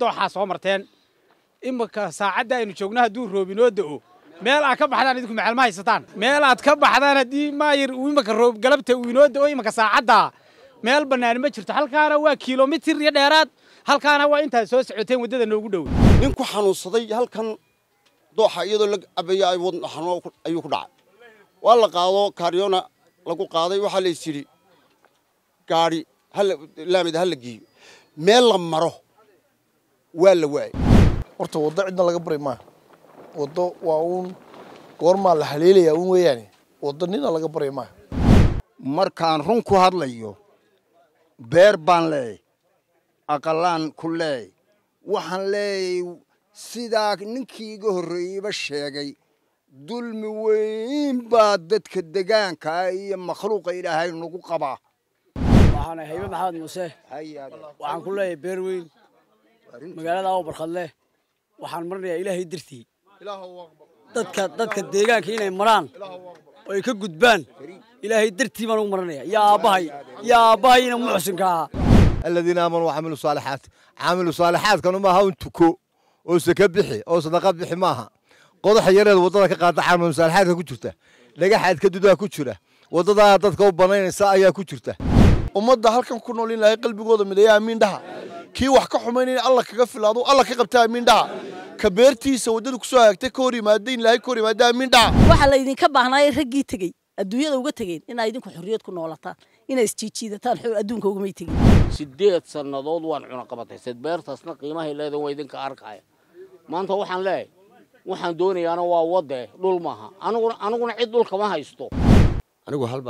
waxaa soo marteen imika saacadda aynu joogno hadduu roobi noo da'o meel aad ka baxdaan idinku meel ma haysataan meel aad ka baxdaan haddii maayir uu imanka roob galabta uu inoo da'o imanka saacadda meel bannaani ma jirto halkaana waa kilomitir iyo dheeraad halkaana waa intaad soo socoteen waddada noogu dhow nin ku xanuunsaday halkan dooxa iyadoo la cabaya xanuun ayuu ku dhacay waa la qaado kaaryoona lagu qaaday waxaa lays yidhi gaadhi laamida ha la geeyo meel la maro waa la waayay horta waddo cidna laga baray maaha waddo waa uun goormaa la haleelayaa uun weeyaane waddo nina laga baray maaha markaan run ku hadlayo beer baan leey aqalaan ku leey waxaan leeyay sidaa ninkii iga horreeyeyba sheegay dulmi weyn baa dadka degaankaa iyo makhluuqa ilaahay nagu qabaa waxaan haybe maxamed muuse waxaan ku leeyahay beer weyn magaalada aw barkad waxaan marinayaa ilaahay dartii dadka dadka deegaanka inay maraan oo ay ka gudbaan ilaahay dartii baan ugu marinaya yaa aabbahay yaa aabbahayina muxsinka ahaa aladiina aamanuu wacamilu saalixaati caamilu saalixaadkanu maaha un tuko oo saka bixi oo sadaqa bixi maaha qodaxa yareed waddada ka qaada caamilu saalixaadka ku jirta dhagaxaad ka dudaha ku jira waddadaa dadka u banaynaysa ayaa ku jirta ummadda halkan ku nool in ilaahay qalbigooda mideeya amiin dhaha kii wax ka xumaynaya alla kaga filaado alla ka qabta amiin dhaha ka beertiisa waddadu ku soo hagaagtay ka hor yimaada in ilaahay ka hor yimaada amiin dhaha waxaa laydinka baahnaaye raggii tegey adduunyada uga tegeen inaa idinku xorriyad ku noolataan inaa isjiijiidataan adduunka ugamay tegin sideed sannadood waan cunaqabatay beertaasna qiimahay leedan waa idinka arkaya maanta waxaan leeyahay waxaan doonayaana waa wadde dhul maaha aniguna aniguna cid dhul kama haysto anigu hal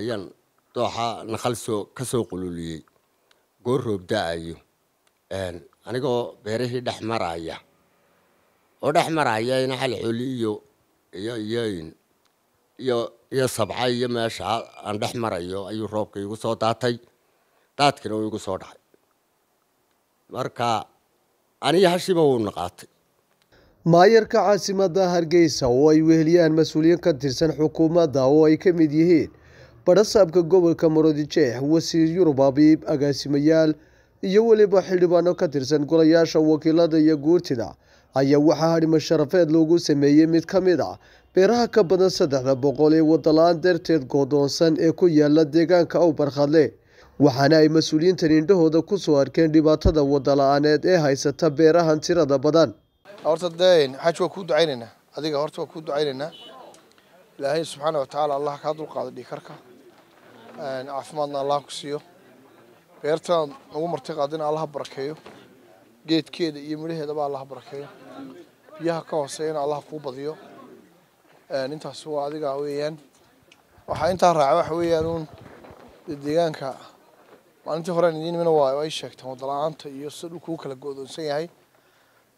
ayaan dooxa naqal soo ka soo qululiyey goor roob da'ayo anigoo beerihii dhex maraya oo dhex maraya in xal xooli iyo iyo iyo iyo iyo sabca iyo meesha aan dhex marayo ayuu roobka igu soo daatay daadkina uu igu soo dhacay marka aniyo hashiiba wuu naqaatay maayarka caasimada hargeysa oo ay weheliyaan mas-uuliyiin ka tirsan xukuumadda oo ay ka mid yihiin badhasaabka gobolka muradjeex wasiir yurub abiib agaasimayaal iyo weliba xildhibaano ka tirsan golayaasha wakiilada iyo guurtida ayaa waxaa hadhima sharafeed loogu sameeyey mid ka mid ah beeraha ka badan saddexda boqol ee wadala-aan darteed goodoonsan ee ku yaalla deegaanka ow barkhadle waxaana ay mas-uuliyiintan indhahooda ku soo arkeen dhibaatada wadala-aaneed ee haysata beerahan tirada badan horta dee xaj waa kuu ducaynaynaa adiga horta waa kuu ducaynaynaa ilaahay subxaana watacaala allah kaa dulqaado dhiikarka caafimaadna allah ku siiyo beertaan ugu marti qaadina allaha barakeeyo geedkeeda iyo midhaheedaba allaha barakeeyo biyaha ka hooseeyana allaha kuu badiyo intaas waa adigaa weeyaan waxaa intaa raaca waxa weeyaan uun deegaanka maalintii horean idiin nimina waa ay sheegteen wadala-aanta iyo sida dhulka uu kala go-doonsan yahay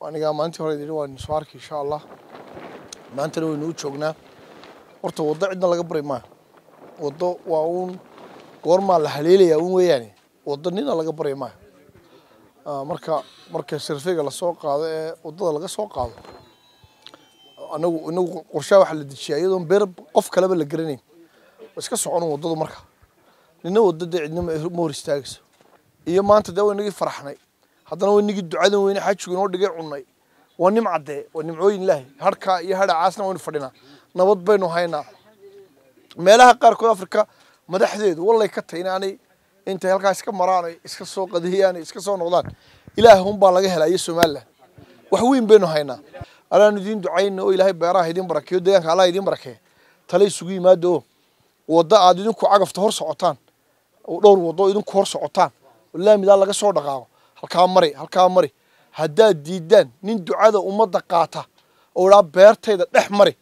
anigaa maalintii hore idin waan soo arki insha allah maantana waynu u joognaa horta waddo cidna laga bari maayo waddo waa uun goormaa la haleelayaa uun weeyaane wadanida laga barya maaha marka marka sarfeyga lasoo qaado ee wadada laga soo qaado anagu inagu qorshaha waxaa la dejiya iyadoon beer qof kaleba la garanayn iska socono wadadu marka nina wadada cidnima ma hor istaagayso iyo maanta dee waynagii faraxnay haddana waynagii ducadan weyne xajigu inoo dhigay cunnay waa nimcadee caddee waa nimcooyin ilaahay harhka iyo hadha caasna waynu fadhinaa nabad baynu haynaa meelaha qaarkood afrika madaxdeedu wallay ka tahay in inta halkaas iska maraan ay iska soo qadiyaan ay iska soo noqdaan ilaah unbaa laga helaa iyo somalilan wax weyn baynu haynaa allaanu idiin ducayna oo ilaahay beeraha idiin barakeeyo deegaanka allah idiin barakee tala isugu yimaado oo wadda aad idinku cagafta hor socotaan dhowr waddo idinku hor socotaan laamidaa laga soo dhaqaaqo halkaa mari halkaa mari haddaad diidaan nin ducada ummadda qaata oo idhaa beertayda dhex mari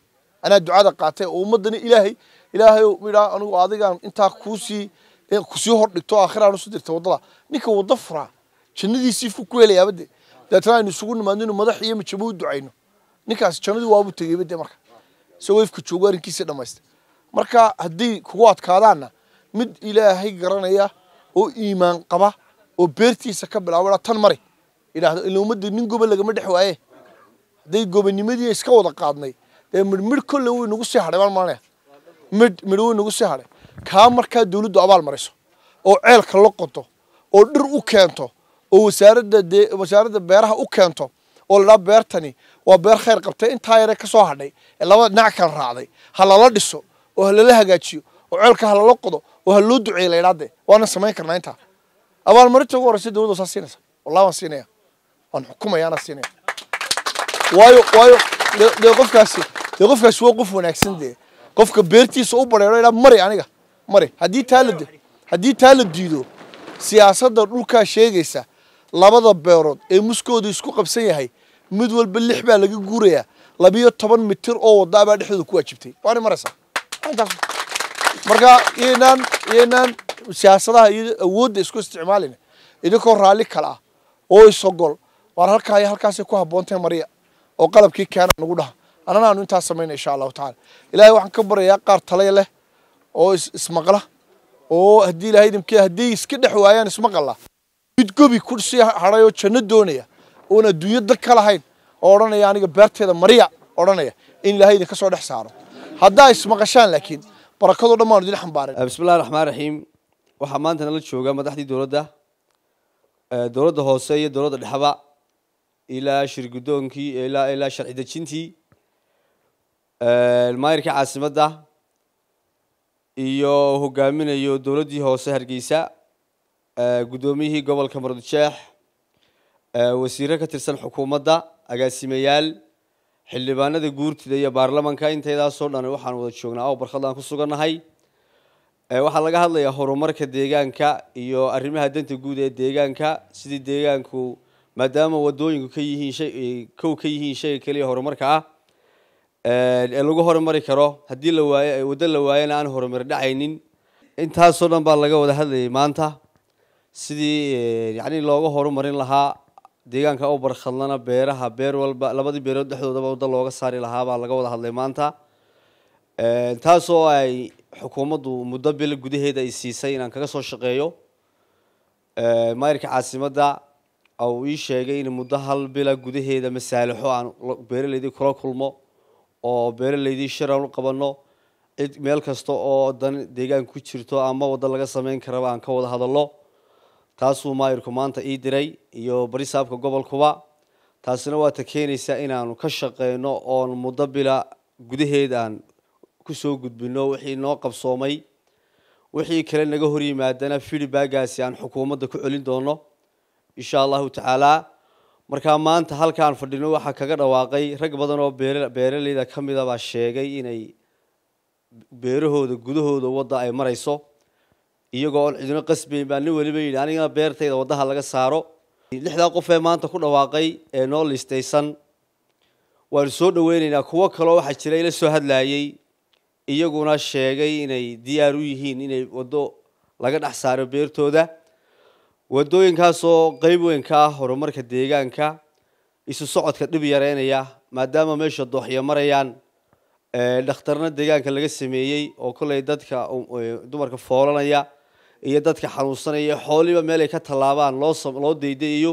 anaa ducada qaatay oo ummaddana ilaahay ilaahay idhaa anugu adigaan intaa kuusii ee kusii hordhigto aakhira anusu dirta waddada ninka waddo furaa jannadiisii fu ku helayaaba de dabeetana aynu isugu nimaadno inu madax iyo majabo u ducayno ninkaasi jannadii waabuu tegeyba de marka isagoo joogo arrinkiisii dhammaysta marka hadday kugu adkaadaanna mid ilaahay garanaya oo iimaan qaba oo beertiisa ka bilaabaa tan mari idhaahdo ila ummadda nin goba lagama dhex waaye hadday gobanimadii iska wada qaadnay dee midh midh kolle wuu inagu sii hadhay maan maanaya midh midh wuu inagu sii hadhay kaa markaa dawladdu abaal mariso oo ceelka la qoto oo dhir u keento oo wasaaradda dee beeraha u keento oo la dhaha beertani waa beer khayr qabtay intaa yare kasoo hadhay ee labada dhinac kala raacday ha lala dhiso oo ha lala hagaajiyo oo ceelka ha lala qodo oo ha loo duceeyo la yidhaha de waana samayn karnaa intaa abaalmarinta ugu horeysa dawladda wasaa siinaysa wallahi waan siinaya waan xukumaya siinaya waayo waayo dee qofkaasi dee qofkaasi waa qof wanaagsan dee qofka beertiisa u badheero idhaa mari aniga mare haddii taa la diido siyaasadda dhulkaa sheegaysa labada beerood ee muskooda isku qabsan yahay mid walba lix baa laga guurayaa labiyo toban mitir oo wadaabaa dhexdooda ku waajibtay waana maraysaa marka iyaynaan iyaynaan siyaasadaha iyo awoodda isku isticmaalina idinkoo raalli kale ah oo isogol waar halkaa halkaasay ku haboontay mariya oo qalabkii keena nagu dhaha annana aanu intaas samaynay insha allahu tacala ilaahay waxaan ka barayaa qaar talay leh oo ismaqla oo haddii ilaahay idimkii haddii iska dhex waayaan ismaqalla mid gobi ku sii hadhay oo janno doonaya oon adduunyo dal ka lahayn oo odhanaya aniga beerteeda mariya odhanaya in ilaahay idinka soo dhex saaro haddaa ismaqashaan laakiin barakadoo dhan baanu idin xambaarin bismillahi raxmaan raxiim waxaa maanta nala jooga madaxdii dowladda dowladda hoose iyo dowladda dhexba ilaa shir guddoonkii ilaa ilaa sharci dejintii maayirkii caasimadda iyo hogaaminayo dowladdii hoose hargeysa guddoomiyihii gobolka mardijeex wasiiro ka tirsan xukuumadda agaasimayaal xildhibaanada guurtida iyo baarlamanka intaydaasoo dhan waxaan wada joognaa oo barkhad ku sugannahay waxaa laga hadlayaa horumarka deegaanka iyo arrimaha danta guud ee deegaanka sidii deegaanku maadaama wadooyinku ka yihiin shay kow ka yihiin shayga keliya horumarka ah Eh, lagu horumari karo haddii la waayo waddo la waayana aan horumar dhacaynin intaasoo dhan baa laga wada hadlayay maanta sidii yacni looga horumarin lahaa deegaanka u barkhadlana beeraha beer walba labadii beerood dhexdoodaba waddo looga saari lahaa baa laga wada hadlay maanta taasoo ay xukuumaddu muddo bil gudaheeda ay siisay inaan kaga soo shaqeeyo maayirka caasimadda uu ii sheegay in muddo hal bila gudaheeda masaalixo aan beeralaydii kula kulmo oo beeralaydii sharan u qabanno cid meel kasta oo dan deegaan ku jirto ama wadan laga samayn karaba aan ka wada hadallo taasuu maayirku maanta ii diray iyo bari gobolkuba taasina waa ta keenaysaa inaanu ka shaqeyno oon muddo bila gudaheed aan ku soo gudbino wixii noo qabsoomay wixii kale naga hor yimaadana fili aan xukuumadda ku celin doono insha allahu tacaalaa markaa maanta halkaan fadhino waxaa kaga dhawaaqay rag badan oo beeraleyda ka mid abaa ah sheegay inay beerahooda gudahooda wadda ay marayso iyagoo oon cidino qasbayn baa nin weliba yidhi aniga beertayda waddaha laga saaro lixdaa qof ee maanta ku dhawaaqay ee noo listaysan waanu soo dhoweyneynaa kuwo kaleo waxaa jira ila soo hadlaayey iyaguna sheegay inay diyaar u yihiin inay waddo laga dhex saaro beertooda wadooyinkaasoo qeyb weyn ka ah horumarka deegaanka isu socodka dhib yareynaya maadaama meesha dooxyo marayaan dhakhtarna deegaanka laga sameeyey oo kolley dadka dumarka foolanaya iyo dadka xanuunsanaya xooliba meel ay ka tallaabaan looloo daydayayo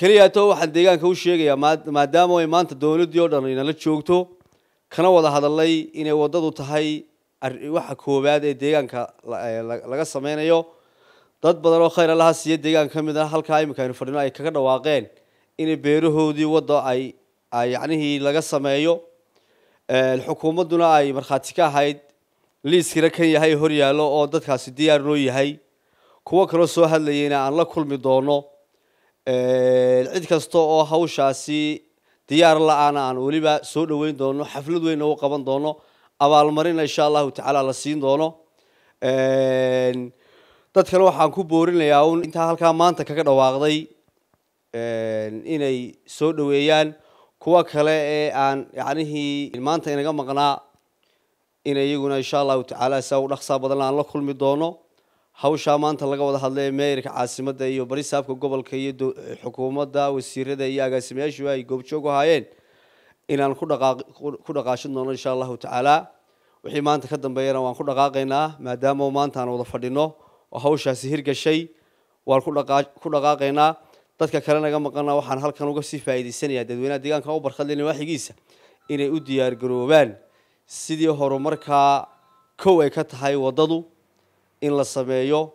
keliya to waxaan deegaanka u sheegayaa maadaama ay maanta dowladdii oo dhan inala joogto kana wada hadalay inay waddadu tahay waxa koowaad ee deegaanka laga sameynayo dad badan oo khayr allaha siiya deegaan ka mid ah halkaa iminka aynu fadhino ay kaga dhawaaqeen in beerahoodii wadda ay yanihii laga sameeyo xukuumadduna ay markhaati ka ahayd liiskina kan yahay horyaalo oo dadkaasi diyaar loo yahay kuwo kaloo soo hadlayayna aan la kulmi doono cid kasta oo hawshaasi diyaar la aana aan weliba soo dhoweyn doono xaflad weynna u qaban doono abaalmarina insha allahu tacaala la siin doono dadkana waxaan ku boorinayaa un intaa halkaa maanta kaga dhawaaqday inay soo dhoweeyaan kuwa kale ee aan yacnihii maanta inaga maqnaa in iyaguna insha allahu tacaala saa u dhaqsaa badan aan la kulmi doono hawshaa maanta laga wada hadlay meerka caasimadda iyo barisaabka gobolka iyo xukuumadda wasiirada iyo agaasimayaashu ay goobjoog u ahaayeen inaan ku dhaqaashin doono insha allahu tacaala wixii maanta ka dambeeyana waan ku dhaqaaqaynaa maadaama maanta aan wada fadhino oo hawshaasi hirgashay waan ku dhaqaaqaynaa dadka kale naga maqana waxaan halkan uga sii faa'iidaysanayaa dadweynaha deegaanka u barkhadleyna waaxigiisa inay u diyaargaroobaan sidii horumarkaa kow ay ka tahay waddadu in la sameeyo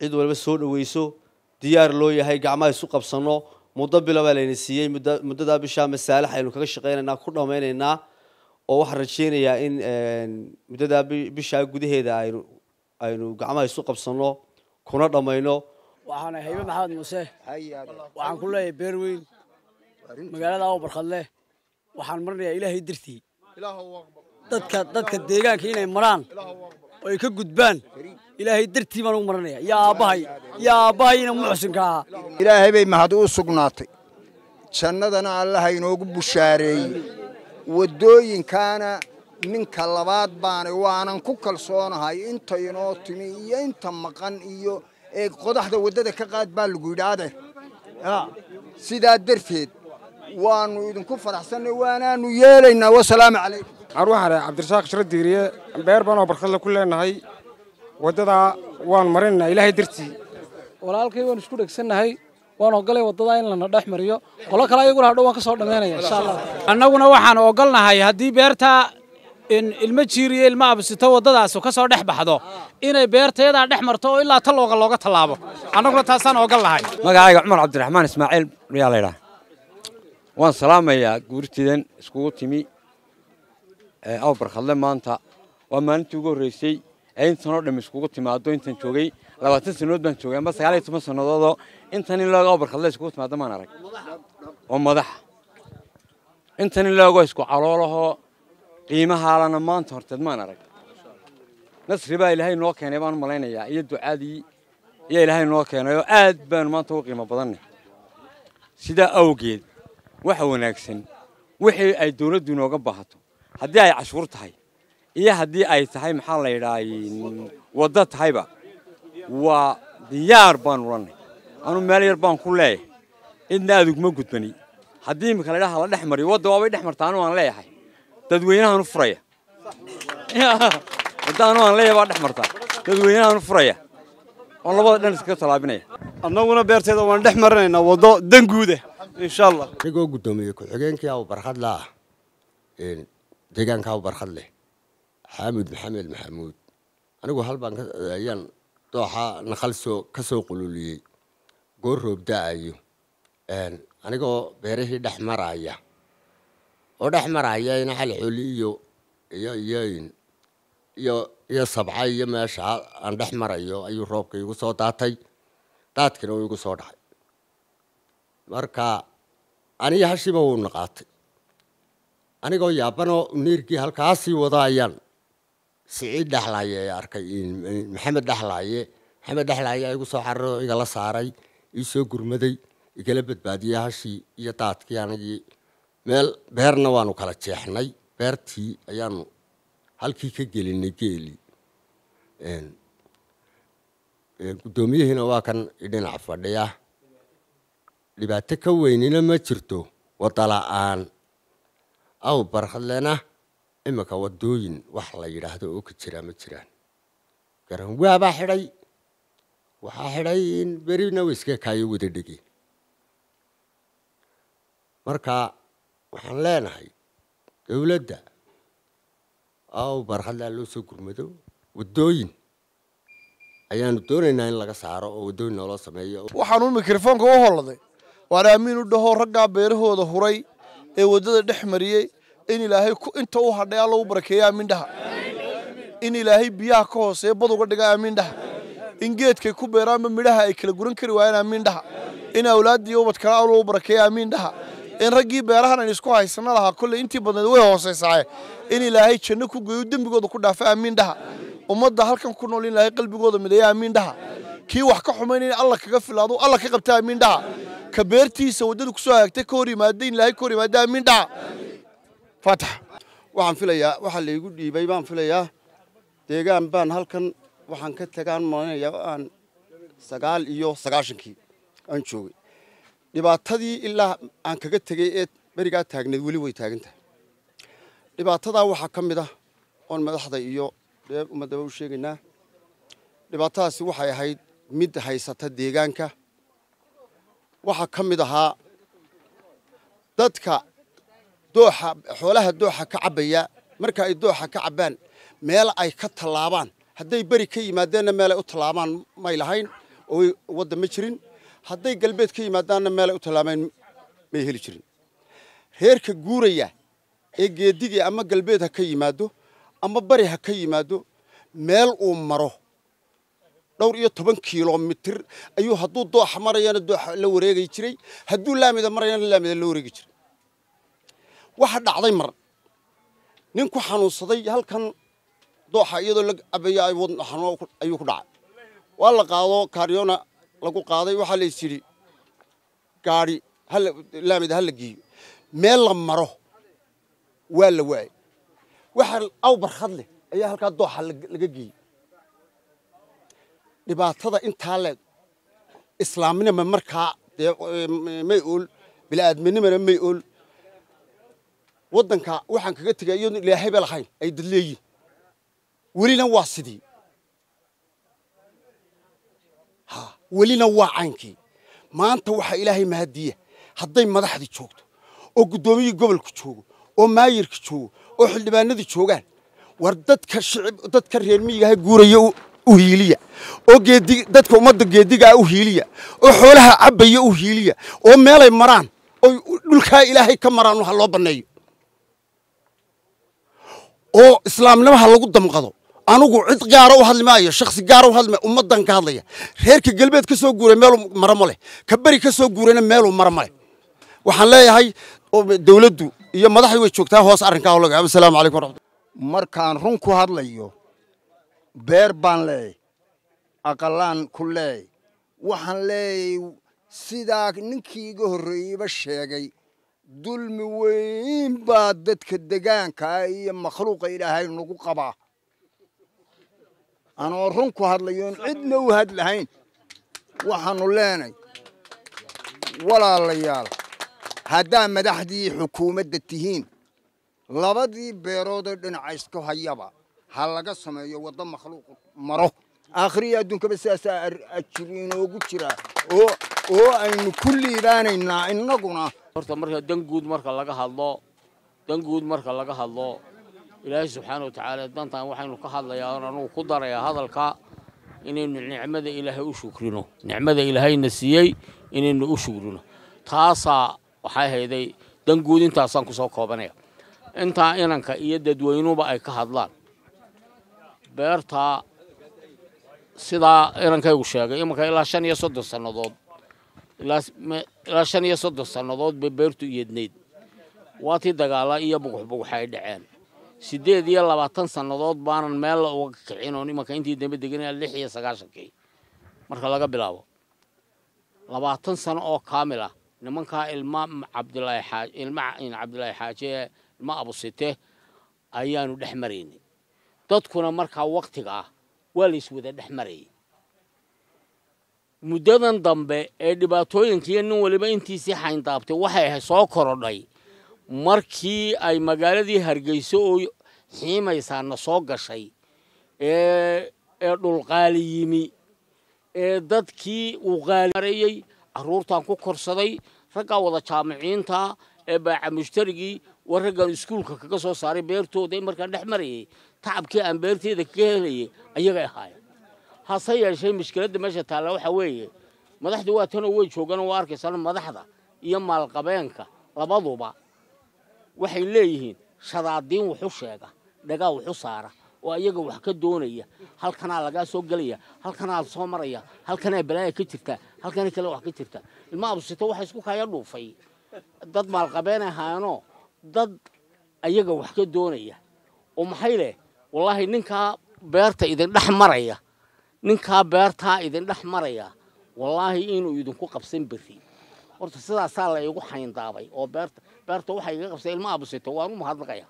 cid walba soo dhoweyso diyaar loo yahay gacmaha isu qabsanno muddo bila baa layna siiyey muddadaa bishaa masaalax aynu kaga shaqaynaynaa ku dhammaynaynaa oo waxaan rajaynayaa in muddadaa bishaa gudaheeda aynu aynu gacmaha isu qabsanno kuna dhammayno waxaana haybe maxamed muuse waxaan ku leeyahay beer weyn magaalada awo barkhadle leh waxaan marinayaa ilaahay dartii dadka dadka deegaanka inay maraan oo ay ka gudbaan ilaahay dartii baan ugu marinaya iyo aabbahay iyo aabbahayina muxsinka ahaa ilaahay bay mahad uu sugnaatay jannadana allaha inoogu bushaareeyey waddooyinkaana ninka labaad baana waanan ku kalsoonahay inta inoo timi iyo inta maqan iyo qodaxda waddada ka qaad baa lagu yidhi adeer sidaa darteed waanu idinku faraxsanna waanaanu yeelaynaa wasalaamu calaykum carwa xare cabdirasaaq shiro diiriye beer baanoo barkadla ku leenahay waddadaa waan marinaynaa ilaahay dartii walaalkay waanu isku dhegsannahay waan ogolay waddadaa in lana dhex mariyo qolo kale ayaguna hadhow waan ka soo dhammaynaya insha allah annaguna waxaan ogolnahay haddii beertaa in ilmo jiiriyo ilma absito waddadaasi ka soo dhex baxdo inay beertayadaa dhex marto oo ilaa talooga looga tallaabo annaguna taasaan ogan lahay magacayga cumar cabdiraxmaan ismaaciil ayaa laydhaha waan salaamayaa guurtidan iskugu timi aw barkadle maanta waa maalintii ugu horreysay ee intanoo dham iskugu timaado intan joogay labaatan sannadood baan joogay amba sagaal iyo toban sannadoodoo intan in loog aw barkadle iskugu timaado maan arag oo madaxa intan in loogoo isku caloolahoo qiimahaalana maanta horteed maan arag nasri baa ilaahay noo keenay baan malaynayaa iyo ducaadii ayaa ilaahay noo keenay oo aad baanu maanta ugu qiimo badannay sidaa awgeed waxa wanaagsan wixii ay dowladdu inooga baahato haddii ay cashuur tahay iyo haddii ay tahay maxaa la yidhahay waddo tahayba waa diyaar baan ulanay anu meel yar baan ku leeyahay cidna aadugma gudbani haddii imika la ydhaha la dhex mariyo wadda waabay dhex marta anuu leeyahay dadweynahaanu furaya intaanu aan leeyahay baa dhex marta dadweynahaanu furaya oon labada dhan iskaga tallaabinaya annaguna beerteeda waan dhex marinaynaa waddo danguuda insha allah anigoo guddoomiye ku-xigeenkii aw barxad ah deegaanka abu barxad leh xaamud maxamed maxamuud anigu hal baan ayaan dooxa naqal soo ka soo qululiyey goor roobda-ayo anigoo beerihii dhex maraya oo dhex maraya ina xuli iyo iyo iyoyn iyo iyo sabca iyo meesha aan dhex marayo ayuu roobka igu soo daatay daadkina uu igu soo dhacay marka aniyo hashiiba wuu naqaatay anigoo yaabanoo niirkii halkaasii wada ayaan siciid dhaxlaaye arkay maxamed dhaxlaaye maxamed dhaxlaaye igu soo cararo igala saaray iisoo gurmaday igala badbaadiyey hashii iyo daadkii anigii meel beerna waanu kala jeexnay beertii ayaanu halkii ka gelinay geeli guddoomiyihiina waa kan dhinac fadhiya dhibaato ka weynina ma jirto wadda aan aw barhadlena iminka waddooyin wax la yidhaahdo oo ka jiraa ma jiraan waabaa xidhay waxaa xidhay in berina waiska kaayo wada dhegeen markaa waxaan leenahay dowladda aw barxaddaa loo soo gurmado wadooyin ayaanu doonaynaa in laga saaro oo waddooyin nooloo sameeyo waxaanuu mikrofoonka u holladay waan aamiin u dhahoo raggaa beerahooda huray ee waddada dhex mariyey in ilaahay inta u hadhay alla u barakeeya aamiin dhaha in ilaahay biyaha ka hooseeya bad uga dhiga aamiin dhaha in geedkay ku beeraanba midhaha ay kala guran kari waayaan aamiin dhaha in awlaaddii ubadkana alla u barakeeya aamiin dhaha in raggii beerahan aan isku haysano lahaa kolley intii badneed way hoosaysae in ilaahay janno ku geeyo dembigooda ku dhaafa amiin dhaha ummadda halkan ku nool in ilaahay qalbigooda mideeya amiin dhaha kii wax ka xumayn in alla kaga filaado alla ka qabta amiin dhaha ka beertiisa waddada kusoo soo hagaagtay ka hor yimaada in ilaahay ka hor yimaada amiin dhaha faatax waxaan filayaa waxaa laygu dhiibay baan filayaa deegaan baan halkan waxaan ka tagaan malanayaa aan sagaal iyo sagaashankii aan joogay dhibaatadii ilaa aan kaga tegey ee berigaa taagneed weli way taagantahay dhibaatadaa waxaa ka mid ah oon madaxda iyo dee ummaddaba u sheegaynaa dhibaatadaasi waxay ahayd mid haysata deegaanka waxaa ka mid ahaa dadka dooxa xoolaha dooxa ka cabbaya marka ay dooxa ka cabbaan meel ay ka tallaabaan hadday beri ka yimaadeenna meel ay u tallaabaan may lahayn oo wadda ma jirin hadday galbeed ka yimaadaanna meelay u tallaabeen may heli jirin reerka guuraya ee geedigii ama galbeed ha ka yimaado ama bari ha ka yimaado meel uu maro dhowr iyo toban kilomitir ayuu hadduu dooxa marayana dooxa la wareegay jiray hadduu laamida marayana laamida la wareegi jiray waxa dhacday mar nin ku xanuunsaday halkan dooxa iyadoo la cabayo ayuu ku dhacay waa la qaado karyona lagu qaaday waxaa lays yidhi gaari laamida ah, ha la geeyo meel la maro waa la waayay waxaa aw barkhad leh ayaa halkaa dooxa laga geeyey dhibaatada intaa leeg islaamnima markaa may ol ool bini'aadminimana may ol waddanka waxaan kaga tegay iyadoo ilaahay ba lahayn ay dad leeyihin welina waa sidii welina waa caynkii maanta waxaa ilaahay mahadiya hadday madaxdii joogto oo guddoomiyii gobolka joogo oo maayirka joogo oo xildhibaanadii joogaan war dadka dadka reer miyigaha ah guuraya u hiiliya oo geedi dadka ummadda geedigaa ah u hiiliya oo xoolaha cabbaya u hiiliya oo meelay maraan oy dhulkaa ilaahay ka maraan waxa loo banneeyo oo islaamnimaha lagu damqado anugu cid gaara u hadli maayo shaksi gaara u hadli maayo ummaddan ka hadlaya reerka galbeed ka soo guuray meeluu mara ma leh ka beri ka soo guurayna meeluu mara ma leh waxaan leeyahay dawladdu iyo madaxdii way joogtaa hoos arrinkaa howlaga assalaamu calaykum waraxmatu markaan run ku hadlayo beer baan leey aqalaan ku leey waxaan leeyay sidaa ninkii iga horreeyeyba sheegay dulmi weyn baa dadka degaankaa iyo makhluuqa ilaahay nagu qabaa anoo run ku hadlayoon cidna u hadlahayn waxaanu leenay walaalayaal haddaa madaxdii xukuumadda tihiin labadii beerood beeroodee dhinaca iska hayaba ha laga sameeyo waddo makhluuq maro akhriya adduunkaba sidaasaa inoogu jiraa oo aynu ku liibaanaynaa innaguna horta marka danguud marka laga hadlo danguud marka laga hadlo ilaahay subxaana watacaala dantan maantan waxaynu ka hadlayaa anugu ku darayaa hadalka inaynu nicmada ilaahay u shukrino nicmada ilaahayna siiyey inaynu u shukrino taasaa waxay hayday dan intaasaan kusoo koobanaya intaa inanka iyo dadweynuba ay ka hadlaan beertaa sidaa inankaygu sheegay imanka ilaa shan iyo soddon sannadood ilaa shan iyo soddon sannadood bay beertu iyadnayd waatii dagaala iyo buguxbuguxa ay dhaceen sideed iyo labaatan sannadood baanan meel uga kicin oo imanka intii dambe deganaya lix iyo sagaashankii marka laga bilaabo labaatan sano oo kaamil ah nimankaa ilma cabdilaahi xaaje ilma cabdilaahi xaaje ilma abusite ayaanu dhex maraynay dadkuna markaa waktiga ah waa la iswada dhex marayay muddadan dambe ee dhibaatooyinkiiyo nin waliba intiisii xayndaabtay waxay soo korodhay markii ay magaaladii hargeyso oo xiimaysaana soo gashay ee dhulqaali yimi ee dadkii uu qaalimareeyey carruurtan ku korsaday raggaa wada jaamiciinta ee baaca mushtarigii war raggaan iskuulka kaga soo saaray beertooda in markaan dhex marayay tacabkii aan beerteeda kaga helayay ayagay ahaayeen hase yeeshee mushkiladda meesha taalla waxaa weeye madaxdu waa tanoo way jooganoo waa arkaysaan madaxda iyo maalqabeenka labaduba waxay leeyihiin shadaadiin wuxu sheega dhagaa wuxu saara oo iyaga wax ka doonaya halkanaa lagaa soo gelaya halkanaa soo maraya halkanaa balaaya ka jirta halkana kale wax ka jirta ilma abusito waxa isku kaya dhuufay dad maalqabeen ahaanoo dad ayaga wax ka doonaya oo maxay leh wallaahi ninkaa beerta idin dhex maraya ninkaa beertaa idin dhex maraya wallaahi inuu idinku qabsan berri horta sidaasaa la igu xayndaabay oo beerta beerta waxay iga qabsay ilma aabusito waanu mahadnaqaya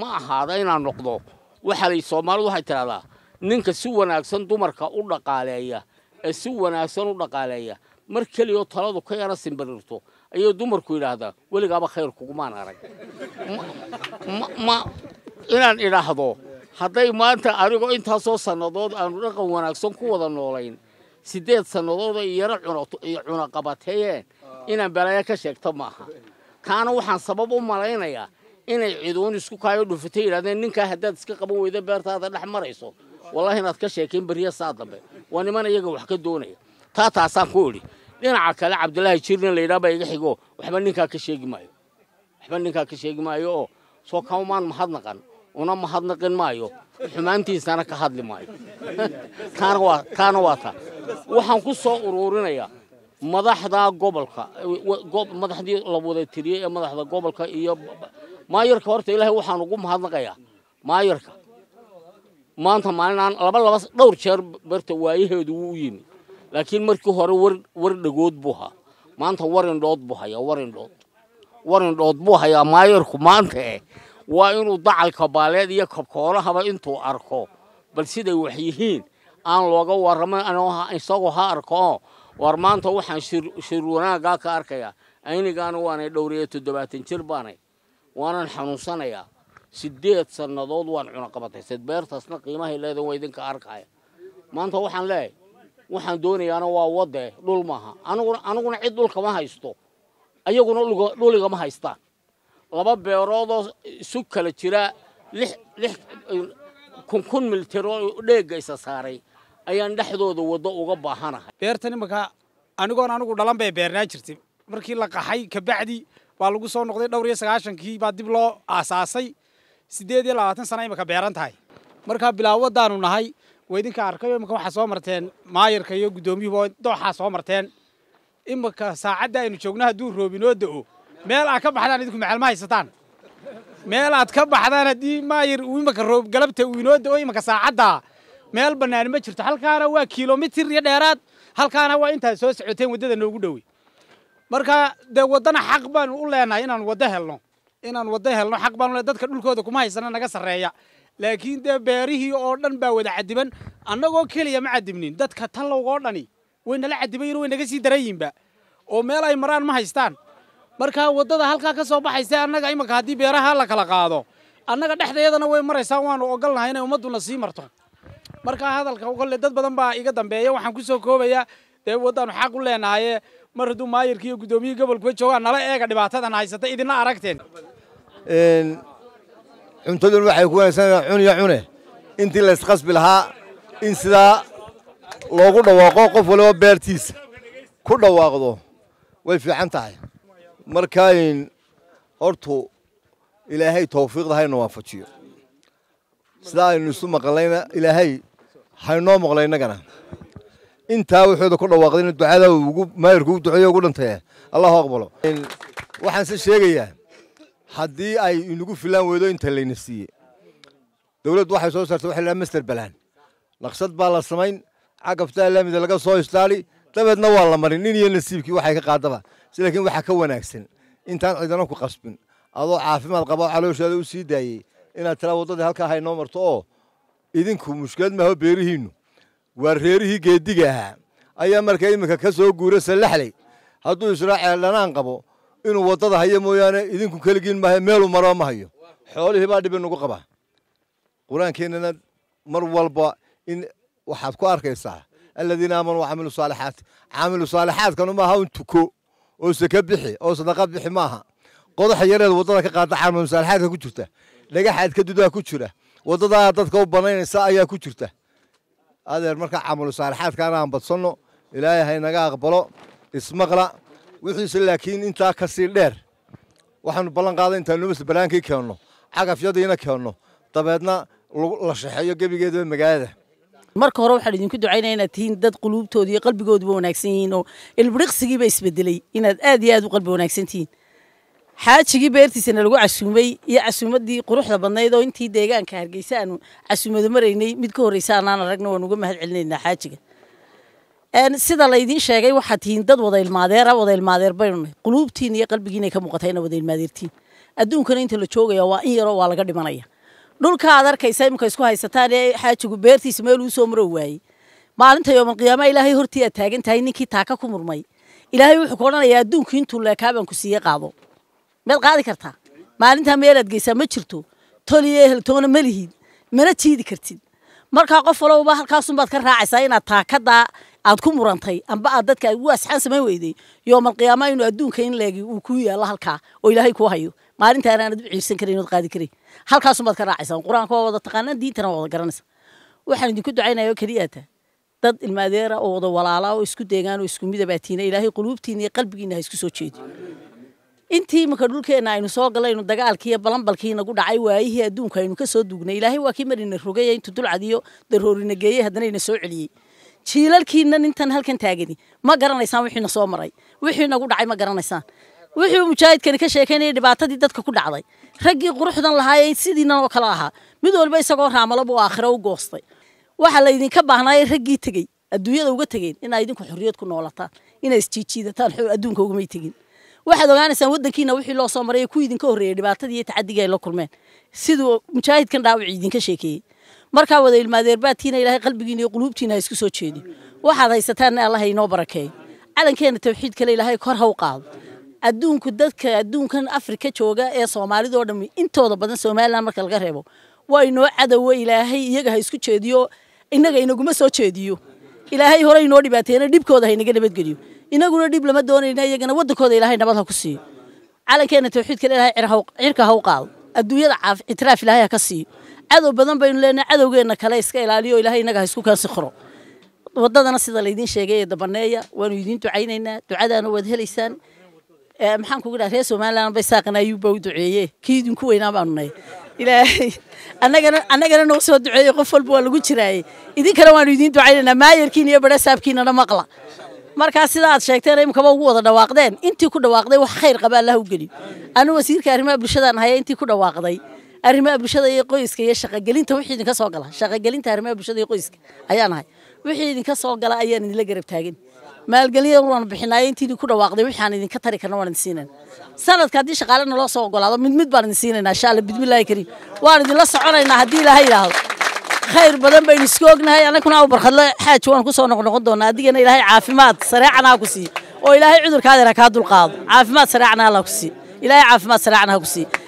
ma ahaada inaan noqdo waxaa soomaalidu waxay tidhahdaa ninka si wanaagsan dumarka u dhaqaaleeya ee si wanaagsan u dhaqaaleeya mar keliyo taladu ka yana simbirirto ayay dumarku yidhaahdaa weligaaba khayr kugumaan arag ma inaan idhaahdo hadday maanta anigoo intaasoo sannadood aanu dhaqan wanaagsan ku wada noolayn sideed sannadood ay yaro cunaqabateeyeen inaan balaayo ka sheegto ma aha taana waxaan sabab u malaynayaa inay ciduun isku kaayo dhufatay yidhahdeen ninkaa haddaad iska qaban weyda beertaada dhex marayso wallahi inaad ka sheekayn beriya saa dambe waa niman iyaga wax ka doonaya taa taasaan ku idhi dhinaca kale cabdilaahi jirnin layidhaha baa iga xigo waxba ninkaa ka sheegi maayo waxba ninkaa ka sheegi maayo oo soo kaumaan mahadnaqan una mahadnaqin maayo xumaantiisana ka hadli maayo taana waa taa waxaan ku soo uruurinayaa madaxda gobolka madaxdii la wada tiriyey ee madaxda gobolka iyo maayarka horta ilaahay waxaan ugu mahadnaqayaa maayarka maanta maalinaan laba laba dhowr jeer barta waayaheedu wuu u yimi laakiin markii hore war war dhagood buu haa maanta warindhood buu hayaa warindhood warindhood buu hayaa maayarku maanta eh waa inuu dacalka baaleed iyo kabkoolahaba intuu arko bal siday wax yihiin aan looga warrama isagoo ha arko war maanta waxaan shir wanaaggaa ka arkayaa aynigaana waanay dhowriya toddobaatan jir baanay waanan xanuunsanayaa sideed sannadood waan cunaqabatay sadbeertaasna qiimahay leeda waa idinka arkaya maanta waxaan leeyahay waxaan doonayaana waa wadde dhul maaha aniguna cid dhulkama haysto ayaguna dhuligama haystaan laba beeroodoo isu kala jiraa lix kun kun militaro dheegga isa saaray ayaan dhexdooda waddo uga baahanahay beertan imanka anigoon anigu dhalan bay beernaa jirtay markii la qaxay kabacdi baa lagu soo noqday dhowr iyo sagaashankii baa dib loo aasaasay siddeed iyo labaatan sana imanka beeran tahay markaa bilaawadaanu nahay waa idinka arkayo imanka waxaa soo marteen maayarka iyo guddoomiyuhu dooxaa soo marteen imika saacadda aynu joogno hadduu roobinoo da'o meel aad ka baxdaan idinku macalma haysataan meel aad ka baxdaan haddii maayar uu imanka roob galabta uu inoo da'o imanka saacaddaa meel bannaan ma jirto halkaana waa kilomitir iyo dheeraad halkaana waa intaad soo socoteen waddada noogu dhowey marka dee waddana xaq baanu u leenahay inaan waddo helno inaan waddo helno xaq baanu le dadka dhulkooda kuma haysana naga sarreeya laakiin dee beerihii oo dhan baa wada cadiban annagoo keliya ma cadibnin dadka tallowgoo dhani way nala cadibayin way naga sii darayiinba oo meel ay maraan ma haystaan marka waddada halkaa ka soo baxaysa annaga imanka haddii beeraha la kala qaado annaga dhexdeedana way maraysaan waanu ogolnahay inay ummadduna sii marto markaa hadalka kolle dad badan baa iga dambeeya waxaan kusoo koobayaa dee waddaannu xaq u leenahaye mar hadduu maayirka guddoomiyihii gobolkuba joogaan nala eega dhibaatadan haysata idinna aragteen cuntadun waxay ku wanaagsanaa cun iyo cune intii laysqasbi lahaa in sidaa loogu dhawaaqo qof waliba beertiisa ku dhawaaqdo way fiican tahay markaayn hortu ilaahay tawfiiqda waafajiyo sidaa aynu isu maqannayna ilaahay waxaynu noo maqlay innagana intaa wuxuuda ku dhawaaqday in ducada maayarku u duceeyo ugu dhintaya allahu aqbalo waxaan se sheegayaa haddii ay inagu filaan weydo inta layna siiyey dowladdu waxay soo saartay waxa lahaa master balaan naqshad baa la samayn cagaftaa laamida laga soo istaali dabeedna waa la marin nin iyo nasiibkii waxay ka qaadaba si laakiin waxa ka wanaagsan intaan cidana ku qasbin adoo caafimaad qaba oo calooshaada sii daayey inaad tala waddadii halkaa haynoo marto oo idinku mushkilad maaho beerihiinu waa reerihii geeddiga ahaa ayaa markaa iminka ka soo guura sallaxley hadduu israaceel dhanaan qabo inuu waddada hayo mooyaane idinku keligiin maahae meeluu maroo ma xoolihii baa dhib inugu qabaa qur-aankeennana mar walba in waxaad ku arkaysaa aladiina aamanuu wacamiluu saalixaati caamilu saalixaadkanu maaha un tuko oo seke bixi oo sadaqa bixi maaha qodaxa yareed waddada ka qaada caamilu saalixaadka ku jirta dhagaxaad ka dudaha ku jira wadadaa dadka u banaynaysa ayaa ku jirta adeer markaa camalu saalixaadkaan aan badsanno ilaahay haynaga aqbalo ismaqla wixiise laakiin intaa ka sii dheer waxaanu ballan qaaday intaan nubas balaankii keenno cagafyadiina keenno dabeedna la shaxeeyo gebigeedaba magaalada marka hore waxaan idinku ducaynaya inaad tihiin dad quluubtooda iyo qalbigooduba wanaagsan yihiin oo ilbiriqsigiiba isbedelay inaad aad iyo aad u qalbi wanaagsan tihiin xaajigii beertiisana lagu casuumay iyo casuumadii quruxda badnayd oo intii deegaanka hargeysa aanu casuumadu maraynay mid ka horreysa anaan aragna waan uga mahad celinaynaa xaajiga sida laydiin sheegay waxaad tihiin dad wadailmaadeera wadailmaadeer baynunahy quluubtiin iyo qalbigiinay ka muuqata ina wadailmaadeertiin adduunkana inta la joogaya waa in yaroo waa laga dhimanaya dhulkaaad arkaysa imika isku haysataan ee xaajigu beertiisa meel uu soo marow waayey maalinta yoomalqiyaama ilaahay hortii aad taagan tahay ninkii taaka ku murmay ilaahay wuxuu ku odhanayaa adduunku intuu leekaabaan ku siiye qaado maad qaadi kartaa maalintaa meelaad geysaa ma jirto toliyo eheltoona ma lihiin mana jiidi kartid markaa qof walowba halkaasunbaad ka raacaysaa inaad taakadaa aad ku murantay amba aad dadka ugu asxaan samayn weyday yoomalqiyaama inuu adduunka in leegi uu kuu yaalo halkaa oo ilaahay kuu hayo maalinta anaanad u ciirsan karin ood qaadi karin halkaasunbaad ka raacaysaa qur-aanka waa wada taqaanaan diintana waa wada garanaysaa waxaan idinku ducaynaya oo keliyaata dad ilmaadeera oo wada walaala oo isku deegaan oo isku midabaatiin ilaahay quluubtiina iyo qalbigiina ha isku soo jeediyo intii imanka dhulkeenna aynu soo galaynu dagaalkiiyo balanbalkii nagu dhacay waayihii adduunku aynu kasoo duugnay ilaahay waa kii marina rogaya intuu dulcadiyo daroorina geeyey haddanayna soo celiyey jiilalkiina nintan halkan taagani ma garanaysaan wixiina soo maray wixii nagu dhacay ma garanaysaan wuxuu mujaahidkani ka sheekaynaya dhibaatadii dadka ku dhacday raggii quruxdan lahaayee sidiinan oo kale ahaa mid walba isagoo raamalabuu aakhiro u goostay waxaa laydinka baahnaaye raggii tegey adduunyada uga tegeen inaa idinku xorriyad ku noolataan inaa isjiijiidataan adduunka ugamay tegin waxaad ogaanaysaan waddankiina wixii loo soo maray ee kuwii idinka horreeyey dhibaatadii tacadiga ay la kulmeen siduu mujaahidkan dhaawicii idinka sheekeeyey markaa wada ilmaadeerbaadkiina ilaahay qalbigiina iyo quluubtiina ha isku soo jeediyo waxaad haysataanna allah inoo barakeeyo calankeena tawxiid kale ilaahay kor ha u qaado adduunku dadka adduunkan afrika jooga ee soomaalidoo dhammi intooda badan somalilan marka laga reebo waa inoo cadowa ilaahay iyaga ha isku jeediyo innaga inaguma soo jeediyo ilaahay hore inoo dhibaateeyana dhibkooda ha inaga nabadgeliyo inaguna dhib lama doonayna iyagana wadankooda ilaahay nabad ha ku siiyo calankeena tawxiidka ilaahay cirka ha u qaado adduunyada itiraaf ilaahay ha ka siiyo cadow badan baynu leenahay cadowgeenna kale iska ilaaliyo ilaahay innaga ha isku kaasi qoro waddadana sida laydiin sheegay ee dabaneeya waanu idiin ducaynaynaa ducadaana waad helaysaan maxaan kugu dhaha reer somaliland bay saaqana ayuuba u duceeye kii idinku weynaa baanu nahay ilaahay annagana annagana nagu soo duceeyey qof walba waa lagu jiraaye idinkana waanu idiin ducaynaynaa maayarkiina iyo barasaabkiinana maqla markaa sidaaad sheegteen imkaba ugu wada dhawaaqdeen intii ku dhawaaqday wax khayr qaba allah u geli anu wasiirka arrimaha bulshadaan haya intii ku dhawaaqday arrimaha bulshada iyo qoyska iyo shaqagelinta wixii idinka soo gala shaqagelinta arrimaha bulshada iyo qoyska ayaan ahay wixii idinka soo gala ayaan idinla garab taagin maalgeliyan waan bixinaayo intii idinku dhawaaqday waxaan idinka tari karna waan idin siinayn sanadka haddii shaqaalena loo soo ogolaado mid mid baan idin siinaynaa insha alla kariim waan idinla soconaynaa haddii ilaahay yidhaahdo خير بدن بين سكوجنا هاي أنا كنا وبرخ الله حاج وأنا كوسا أنا كنا قدونا أديجنا إلى هاي عافمات سريع أنا كوسي وإلى هاي عذر كادر كادر القاض عافمات سريع أنا كوسي إلى هاي عافمات سريع أنا كوسي